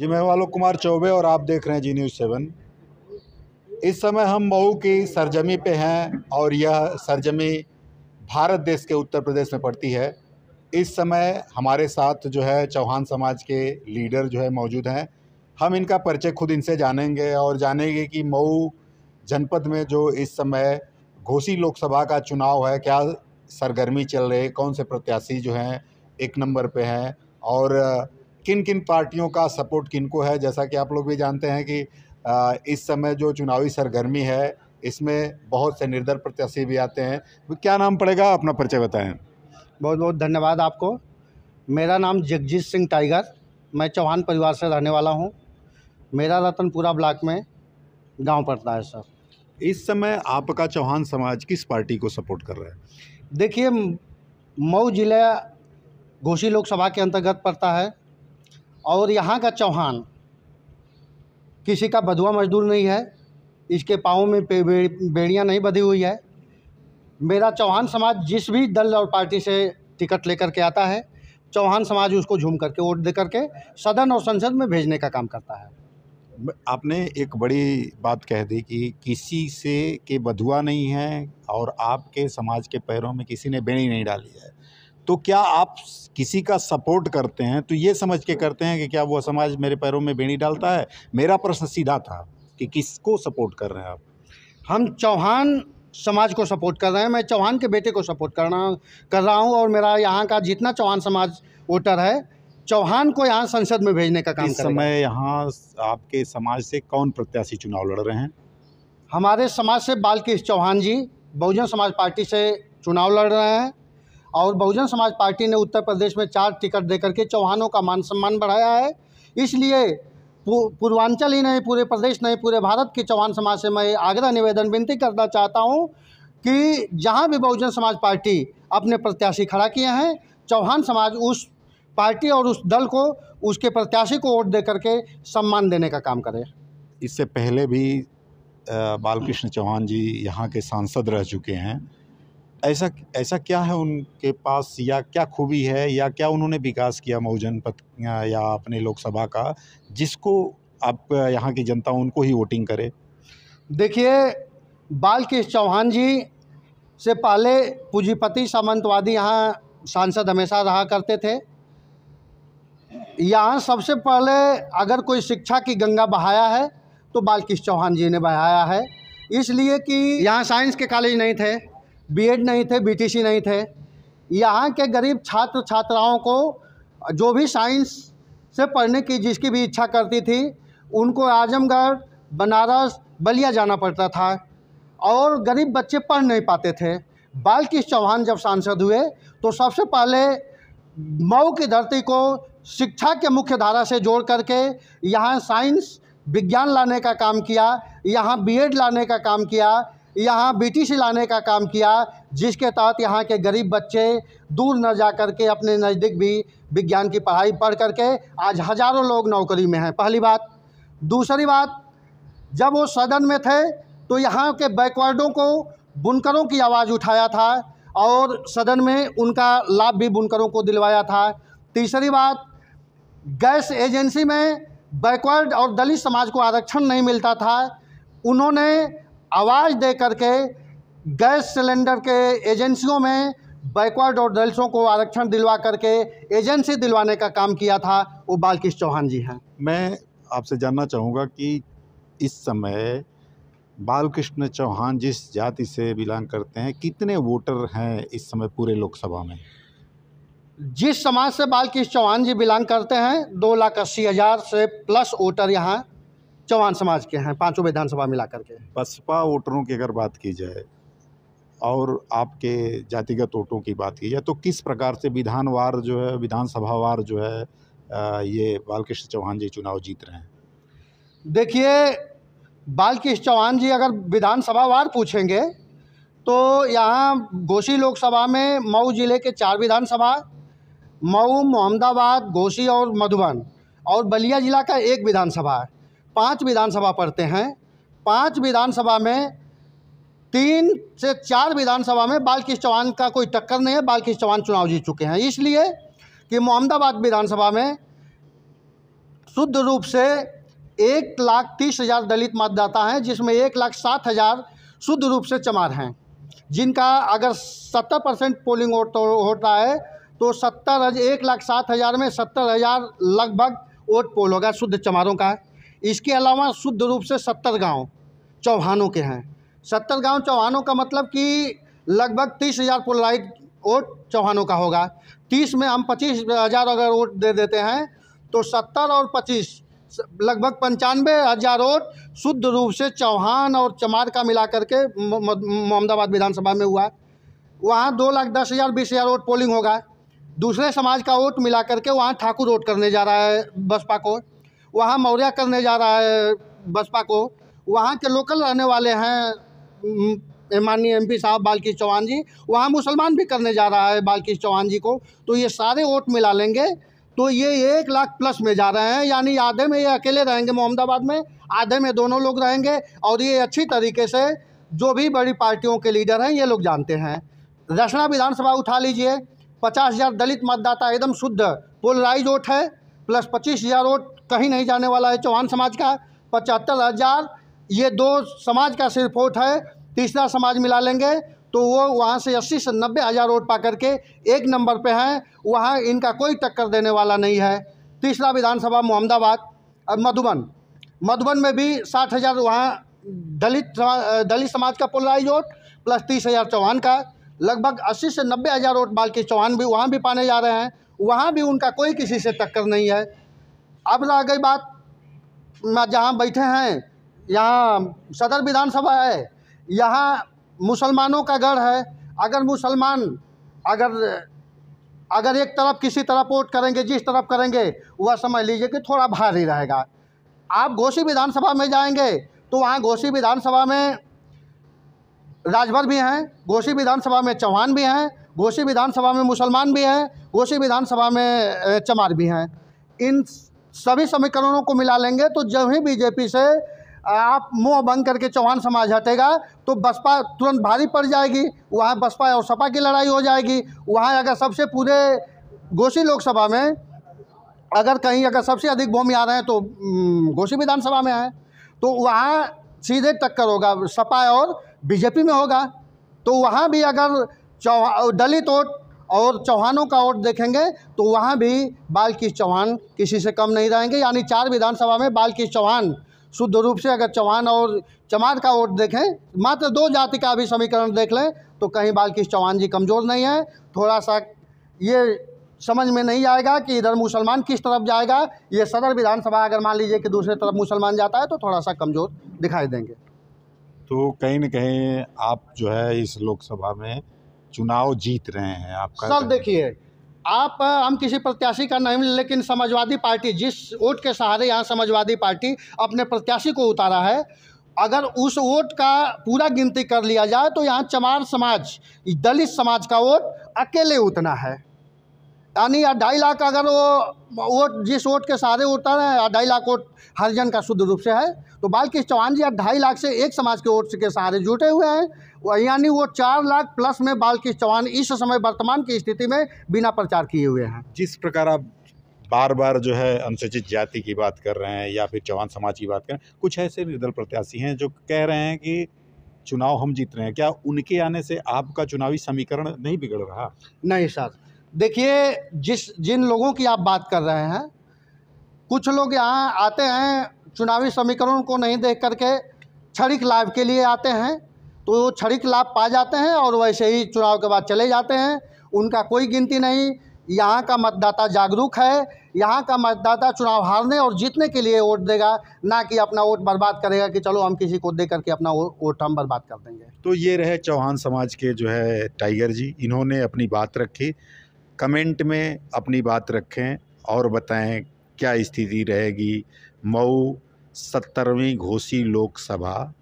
जी मैं हूँ आलोक कुमार चौबे और आप देख रहे हैं जी न्यूज़ सेवन इस समय हम मऊ की सरजमी पे हैं और यह सरजमी भारत देश के उत्तर प्रदेश में पड़ती है इस समय हमारे साथ जो है चौहान समाज के लीडर जो है मौजूद हैं हम इनका परिचय खुद इनसे जानेंगे और जानेंगे कि मऊ जनपद में जो इस समय घोसी लोकसभा का चुनाव है क्या सरगर्मी चल रही है कौन से प्रत्याशी जो हैं एक नंबर पे हैं और किन किन पार्टियों का सपोर्ट किन को है जैसा कि आप लोग भी जानते हैं कि इस समय जो चुनावी सरगर्मी है इसमें बहुत से निर्दल प्रत्याशी भी आते हैं तो क्या नाम पड़ेगा अपना परिचय बताएं बहुत बहुत धन्यवाद आपको मेरा नाम जगजीत सिंह टाइगर मैं चौहान परिवार से रहने वाला हूँ मेरा रतनपुरा ब्लॉक में गाँव पड़ता है सर इस समय आपका चौहान समाज किस पार्टी को सपोर्ट कर रहा है देखिए मऊ जिला घोसी लोकसभा के अंतर्गत पड़ता है और यहाँ का चौहान किसी का बधुआ मजदूर नहीं है इसके पाँव में बेड़ियाँ नहीं बधी हुई है मेरा चौहान समाज जिस भी दल और पार्टी से टिकट लेकर के आता है चौहान समाज उसको झूम करके वोट दे करके सदन और संसद में भेजने का काम करता है आपने एक बड़ी बात कह दी कि किसी से के बधुआ नहीं है और आपके समाज के पैरों में किसी ने बेड़ी नहीं डाली है तो क्या आप किसी का सपोर्ट करते हैं तो ये समझ के करते हैं कि क्या वो समाज मेरे पैरों में बेड़ी डालता है मेरा प्रश्न सीधा था कि किसको सपोर्ट कर रहे हैं आप हम चौहान समाज को सपोर्ट कर रहे हैं मैं चौहान के बेटे को सपोर्ट करना कर रहा हूँ और मेरा यहाँ का जितना चौहान समाज वोटर है चौहान को यहाँ संसद में भेजने का काम इस समय यहाँ आपके समाज से कौन प्रत्याशी चुनाव लड़ रहे हैं हमारे समाज से बालकृष्ण चौहान जी बहुजन समाज पार्टी से चुनाव लड़ रहे हैं और बहुजन समाज पार्टी ने उत्तर प्रदेश में चार टिकट दे करके चौहानों का मान सम्मान बढ़ाया है इसलिए पूर्वांचल ही नहीं पूरे प्रदेश नहीं पूरे भारत के चौहान समाज से मैं आग्रह निवेदन विनती करना चाहता हूँ कि जहाँ भी बहुजन समाज पार्टी अपने प्रत्याशी खड़ा किए हैं चौहान समाज उस पार्टी और उस दल को उसके प्रत्याशी को वोट दे करके सम्मान देने का काम करे इससे पहले भी बालकृष्ण चौहान जी यहाँ के सांसद रह चुके हैं ऐसा ऐसा क्या है उनके पास या क्या खूबी है या क्या उन्होंने विकास किया मऊ जनपद या अपने लोकसभा का जिसको आप यहाँ की जनता उनको ही वोटिंग करे देखिए बाल कृष्ण चौहान जी से पहले पूंजीपति सामंतवादी यहाँ सांसद हमेशा रहा करते थे यहाँ सबसे पहले अगर कोई शिक्षा की गंगा बहाया है तो बालकृष्ण चौहान जी ने बहाया है इसलिए कि यहाँ साइंस के कॉलेज नहीं थे बीएड नहीं थे बीटीसी नहीं थे यहाँ के गरीब छात्र छात्राओं को जो भी साइंस से पढ़ने की जिसकी भी इच्छा करती थी उनको आजमगढ़ बनारस बलिया जाना पड़ता था और गरीब बच्चे पढ़ नहीं पाते थे बाल किश चौहान जब सांसद हुए तो सबसे पहले मऊ की धरती को शिक्षा के मुख्य धारा से जोड़ करके यहाँ साइंस विज्ञान लाने का काम किया यहाँ बीएड लाने का काम किया यहाँ बेटी लाने का काम किया जिसके तहत यहाँ के गरीब बच्चे दूर न जा कर के अपने नज़दीक भी विज्ञान की पढ़ाई पढ़ करके आज हज़ारों लोग नौकरी में हैं पहली बात दूसरी बात जब वो सदन में थे तो यहाँ के बैकवर्डों को बुनकरों की आवाज़ उठाया था और सदन में उनका लाभ भी बुनकरों को दिलवाया था तीसरी बात गैस एजेंसी में बैकवर्ड और दलित समाज को आरक्षण नहीं मिलता था उन्होंने आवाज़ दे करके गैस सिलेंडर के एजेंसियों में बैकवर्ड और दलितों को आरक्षण दिलवा करके एजेंसी दिलवाने का काम किया था वो बालकिश चौहान जी हैं मैं आपसे जानना चाहूँगा कि इस समय बालकृष्ण चौहान जिस जाति से बिलोंग करते हैं कितने वोटर हैं इस समय पूरे लोकसभा में जिस समाज से बालकृष्ण चौहान जी बिलोंग करते हैं दो लाख अस्सी हज़ार से प्लस वोटर यहाँ चौहान समाज के हैं पांचों विधानसभा मिलाकर के बसपा वोटरों की अगर बात की जाए और आपके जातिगत वोटों की बात की जाए तो किस प्रकार से विधानवार जो है विधानसभावार जो है ये बालकृष्ण चौहान जी चुनाव जीत रहे हैं देखिए बालकृष्ण चौहान जी अगर विधानसभावार पूछेंगे तो यहाँ घोसी लोकसभा में मऊ ज़िले के चार विधानसभा मऊ मोहम्मदाबाद घोसी और मधुबन और बलिया ज़िला का एक विधानसभा है पाँच विधानसभा पढ़ते हैं पाँच विधानसभा में तीन से चार विधानसभा में बालकृष्ण चौहान का कोई टक्कर नहीं है बालकृष्ण चौहान चुनाव जीत चुके हैं इसलिए कि मोहम्मदाबाद विधानसभा में शुद्ध रूप से एक लाख तीस हज़ार दलित मतदाता हैं जिसमें एक लाख सात हज़ार शुद्ध रूप से चमार हैं जिनका अगर सत्तर परसेंट पोलिंग वोट तो होता है तो सत्तर एक लाख सात हज़ार में सत्तर हज़ार लगभग वोट पोल होगा शुद्ध चमारों का है इसके अलावा शुद्ध रूप से सत्तर गांव चौहानों के हैं सत्तर गांव चौहानों का मतलब कि लगभग तीस हज़ार पोलराइट वोट चौहानों का होगा तीस में हम पच्चीस हज़ार अगर वोट दे देते हैं तो सत्तर और पच्चीस लगभग पंचानवे हज़ार वोट शुद्ध रूप से चौहान और चमार का मिला करके मोहम्मदाबाद विधानसभा में हुआ वहाँ दो लाख दस हज़ार बीस हज़ार वोट पोलिंग होगा दूसरे समाज का वोट मिला करके वहाँ ठाकुर वोट करने जा रहा है बसपा को वहाँ मौर्य करने जा रहा है बसपा को वहाँ के लोकल रहने वाले हैं माननीय एमपी साहब बालकृष्ण चौहान जी वहाँ मुसलमान भी करने जा रहा है बालकृष्ण चौहान जी को तो ये सारे वोट मिला लेंगे तो ये एक लाख प्लस में जा रहे हैं यानी आधे में ये अकेले रहेंगे मोहम्मदाबाद में आधे में दोनों लोग रहेंगे और ये अच्छी तरीके से जो भी बड़ी पार्टियों के लीडर हैं ये लोग जानते हैं रचना विधानसभा उठा लीजिए पचास हज़ार दलित मतदाता एकदम शुद्ध पोलराइज वोट है प्लस पच्चीस हज़ार वोट कहीं नहीं जाने वाला है चौहान समाज का पचहत्तर हज़ार ये दो समाज का सिर्फ वोट है तीसरा समाज मिला लेंगे तो वो वहाँ से अस्सी से नब्बे हज़ार वोट पा करके एक नंबर पे हैं वहाँ इनका कोई टक्कर देने वाला नहीं है तीसरा विधानसभा मोहम्मदाबाद और मधुबन मधुबन में भी साठ हज़ार वहाँ दलित दलित समाज का पोलराइज वोट प्लस तीस हज़ार चौहान का लगभग अस्सी से नब्बे हज़ार वोट बाल के चौहान भी वहाँ भी पाने जा रहे हैं वहाँ भी उनका कोई किसी से टक्कर नहीं है अब रह गई बात जहाँ बैठे हैं यहाँ सदर विधानसभा है यहाँ मुसलमानों का गढ़ है अगर मुसलमान अगर अगर एक तरफ किसी तरफ वोट करेंगे जिस तरफ करेंगे वह समझ लीजिए कि थोड़ा भारी रहेगा आप घोसी विधानसभा में जाएंगे तो वहाँ घोसी विधानसभा में राजभर भी हैं घोसी विधानसभा में चौहान भी हैं घोसी विधानसभा में मुसलमान भी हैं घोसी विधानसभा में चमार भी हैं इन सभी समीकरणों को मिला लेंगे तो जब ही बीजेपी से आप मुंह बंद करके चौहान समाज हटेगा तो बसपा तुरंत भारी पड़ जाएगी वहाँ बसपा और सपा की लड़ाई हो जाएगी वहाँ अगर सबसे पूरे घोषी लोकसभा में अगर कहीं अगर सबसे अधिक भूमि आ रहे हैं तो घोषी विधानसभा में आए तो वहाँ सीधे टक्कर होगा सपा और बीजेपी में होगा तो वहाँ भी अगर चौहान दलित वोट और चौहानों का वोट देखेंगे तो वहाँ भी किश चौहान किसी से कम नहीं रहेंगे यानी चार विधानसभा में किश चौहान शुद्ध रूप से अगर चौहान और चमार का वोट देखें मात्र दो जाति का भी समीकरण देख लें तो कहीं किश चौहान जी कमज़ोर नहीं है थोड़ा सा ये समझ में नहीं आएगा कि इधर मुसलमान किस तरफ जाएगा ये सदर विधानसभा अगर मान लीजिए कि दूसरे तरफ मुसलमान जाता है तो थोड़ा सा कमज़ोर दिखाई देंगे तो कहीं ना कहीं आप जो है इस लोकसभा में चुनाव जीत रहे हैं आपका सर देखिए आप हम किसी प्रत्याशी का नहीं लेकिन समाजवादी पार्टी जिस वोट के सहारे यहाँ समाजवादी पार्टी अपने प्रत्याशी को उतारा है अगर उस वोट का पूरा गिनती कर लिया जाए तो यहाँ चमार समाज दलित समाज का वोट अकेले उतना है यानी ढाई लाख अगर वो वोट जिस वोट के सहारे होता है ढाई लाख वोट हरिजन का शुद्ध रूप से है तो बालकृष्ण चौहान जी ढाई लाख से एक समाज के वोट के सहारे जुटे हुए हैं यानी वो चार लाख प्लस में बाल चौहान इस समय वर्तमान की स्थिति में बिना प्रचार किए हुए हैं जिस प्रकार आप बार बार जो है अनुसूचित जाति की बात कर रहे हैं या फिर चौहान समाज की बात कर रहे हैं कुछ ऐसे निर्दल प्रत्याशी हैं जो कह रहे हैं कि चुनाव हम जीत रहे हैं क्या उनके आने से आपका चुनावी समीकरण नहीं बिगड़ रहा नहीं सर देखिए जिस जिन लोगों की आप बात कर रहे हैं कुछ लोग यहाँ आते हैं चुनावी समीकरण को नहीं देख करके क्षणिक लाभ के लिए आते हैं तो वो क्षणिक लाभ पा जाते हैं और वैसे ही चुनाव के बाद चले जाते हैं उनका कोई गिनती नहीं यहाँ का मतदाता जागरूक है यहाँ का मतदाता चुनाव हारने और जीतने के लिए वोट देगा ना कि अपना वोट बर्बाद करेगा कि चलो हम किसी को दे करके अपना वोट हम बर्बाद कर देंगे तो ये रहे चौहान समाज के जो है टाइगर जी इन्होंने अपनी बात रखी कमेंट में अपनी बात रखें और बताएं क्या स्थिति रहेगी मऊ सत्तरवीं घोसी लोकसभा